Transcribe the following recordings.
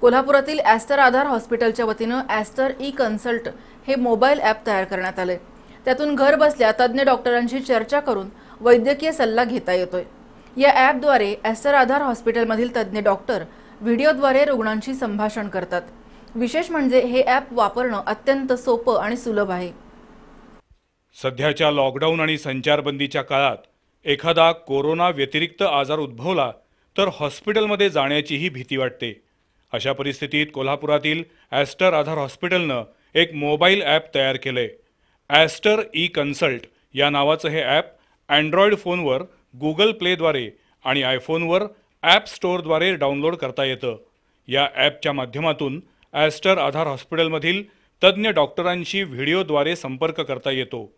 कोल्हापुरातील ॲस्टर आधार हॉस्पिटलच्या वतीनं ॲस्टर ई कन्सल्ट हे मोबाईल ॲप तयार करण्यात आले त्यातून घर बसल्या तज्ज्ञ डॉक्टरांशी चर्चा करून वैद्यकीय सल्ला घेता येतोय या ॲपद्वारे ॲस्टर आधार हॉस्पिटलमधील तज्ज्ञ डॉक्टर व्हिडिओद्वारे रुग्णांशी संभाषण करतात विशेष म्हणजे हे ॲप वापरणं अत्यंत सोपं आणि सुलभ आहे सध्याच्या लॉकडाऊन आणि संचारबंदीच्या काळात एखादा कोरोना व्यतिरिक्त आजार उद्भवला तर हॉस्पिटलमध्ये जाण्याचीही भीती वाटते अशा परिस्थितीत कोल्हापुरातील ॲस्टर आधार हॉस्पिटलनं एक मोबाईल ॲप तयार केलंय ॲस्टर ई कन्सल्ट या नावाचं हे ॲप अँड्रॉइड फोनवर गुगल प्लेद्वारे आणि आयफोनवर ॲप स्टोअरद्वारे डाउनलोड करता येतं या ॲपच्या माध्यमातून ॲस्टर आधार हॉस्पिटलमधील तज्ज्ञ डॉक्टरांशी व्हिडिओद्वारे संपर्क करता येतो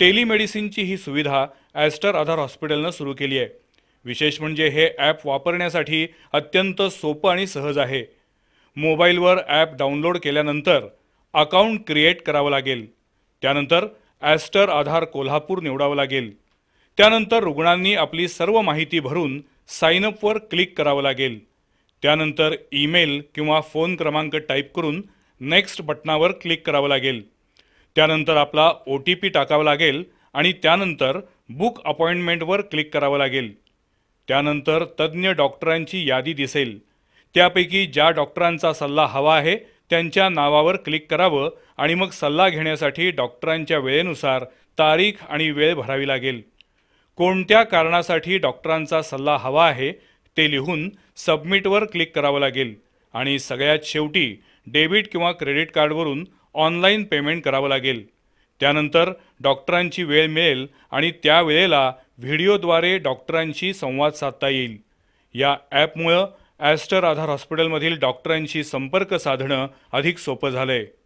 टेलिमेडिसिनची ही सुविधा ॲस्टर आधार हॉस्पिटलनं सुरू केली आहे विशेष म्हणजे हे ॲप वापरण्यासाठी अत्यंत सोपं आणि सहज आहे मोबाईलवर ॲप डाउनलोड केल्यानंतर अकाउंट क्रिएट करावं लागेल त्यानंतर ॲस्टर आधार कोल्हापूर निवडावं लागेल त्यानंतर रुग्णांनी आपली सर्व माहिती भरून साइनअपवर क्लिक करावं लागेल त्यानंतर ईमेल किंवा फोन क्रमांक टाईप करून नेक्स्ट बटनावर क्लिक करावं लागेल त्यानंतर आपला ओ टी पी टाकावा लागेल आणि त्यानंतर बुक अपॉइंटमेंटवर क्लिक करावं लागेल त्यानंतर तज्ज्ञ डॉक्टरांची यादी दिसेल त्यापैकी ज्या डॉक्टरांचा सल्ला हवा आहे त्यांच्या नावावर क्लिक करावं आणि मग सल्ला घेण्यासाठी डॉक्टरांच्या वेळेनुसार तारीख आणि वेळ भरावी लागेल कोणत्या कारणासाठी डॉक्टरांचा सल्ला हवा आहे ते लिहून सबमिटवर क्लिक करावं लागेल आणि सगळ्यात शेवटी डेबिट किंवा क्रेडिट कार्डवरून ऑनलाईन पेमेंट करावं लागेल त्यानंतर डॉक्टरांची वेळ मिळेल आणि त्या वेळेला व्हिडिओद्वारे डॉक्टरांशी संवाद साधता येईल या ॲपमुळं ॲस्टर आधार हॉस्पिटलमधील डॉक्टरांशी संपर्क साधणं अधिक सोपं झालं